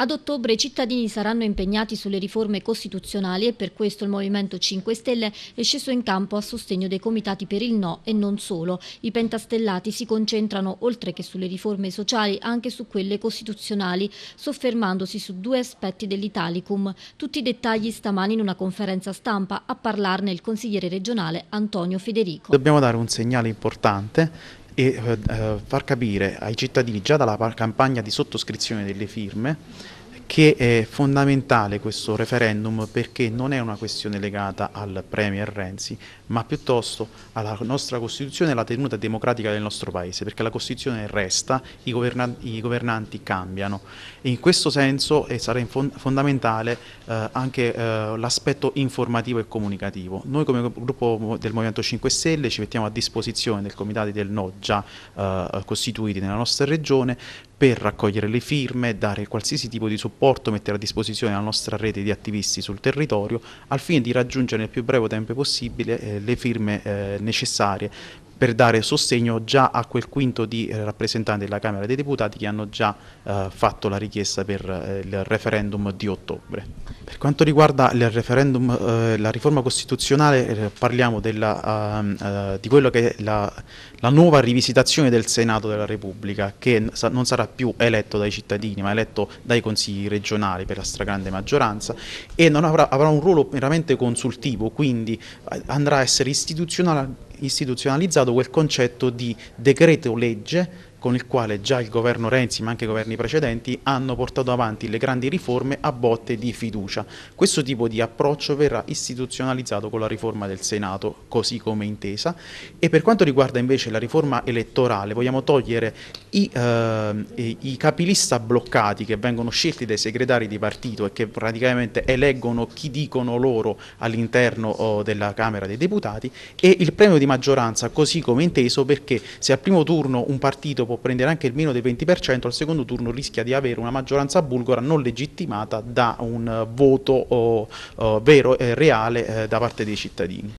Ad ottobre i cittadini saranno impegnati sulle riforme costituzionali e per questo il Movimento 5 Stelle è sceso in campo a sostegno dei comitati per il no e non solo. I pentastellati si concentrano, oltre che sulle riforme sociali, anche su quelle costituzionali, soffermandosi su due aspetti dell'Italicum. Tutti i dettagli stamani in una conferenza stampa a parlarne il consigliere regionale Antonio Federico. Dobbiamo dare un segnale importante e eh, far capire ai cittadini già dalla campagna di sottoscrizione delle firme che è fondamentale questo referendum perché non è una questione legata al Premier Renzi, ma piuttosto alla nostra Costituzione e alla tenuta democratica del nostro Paese, perché la Costituzione resta, i, governa i governanti cambiano. E in questo senso eh, sarà fondamentale eh, anche eh, l'aspetto informativo e comunicativo. Noi come gruppo del Movimento 5 Stelle ci mettiamo a disposizione del Comitato del No già eh, costituiti nella nostra regione per raccogliere le firme, dare qualsiasi tipo di supporto, mettere a disposizione la nostra rete di attivisti sul territorio al fine di raggiungere nel più breve tempo possibile eh, le firme eh, necessarie per dare sostegno già a quel quinto di eh, rappresentanti della Camera dei Deputati che hanno già eh, fatto la richiesta per eh, il referendum di ottobre. Per quanto riguarda il eh, la riforma costituzionale eh, parliamo della, ehm, eh, di quello che è la, la, nuova rivisitazione del Senato della Repubblica che non sarà più eletto dai cittadini ma eletto dai consigli regionali per la stragrande maggioranza e avrà, avrà, un ruolo meramente consultivo quindi andrà a essere istituzionale istituzionalizzato quel concetto di decreto legge con il quale già il governo Renzi, ma anche i governi precedenti, hanno portato avanti le grandi riforme a botte di fiducia. Questo tipo di approccio verrà istituzionalizzato con la riforma del Senato, così come intesa. E per quanto riguarda invece la riforma elettorale, vogliamo togliere i, eh, i capilista bloccati che vengono scelti dai segretari di partito e che praticamente eleggono chi dicono loro all'interno oh, della Camera dei Deputati e il premio di maggioranza, così come inteso, perché se al primo turno un partito può prendere anche il meno del 20%, al secondo turno rischia di avere una maggioranza bulgara non legittimata da un eh, voto oh, oh, vero e reale eh, da parte dei cittadini.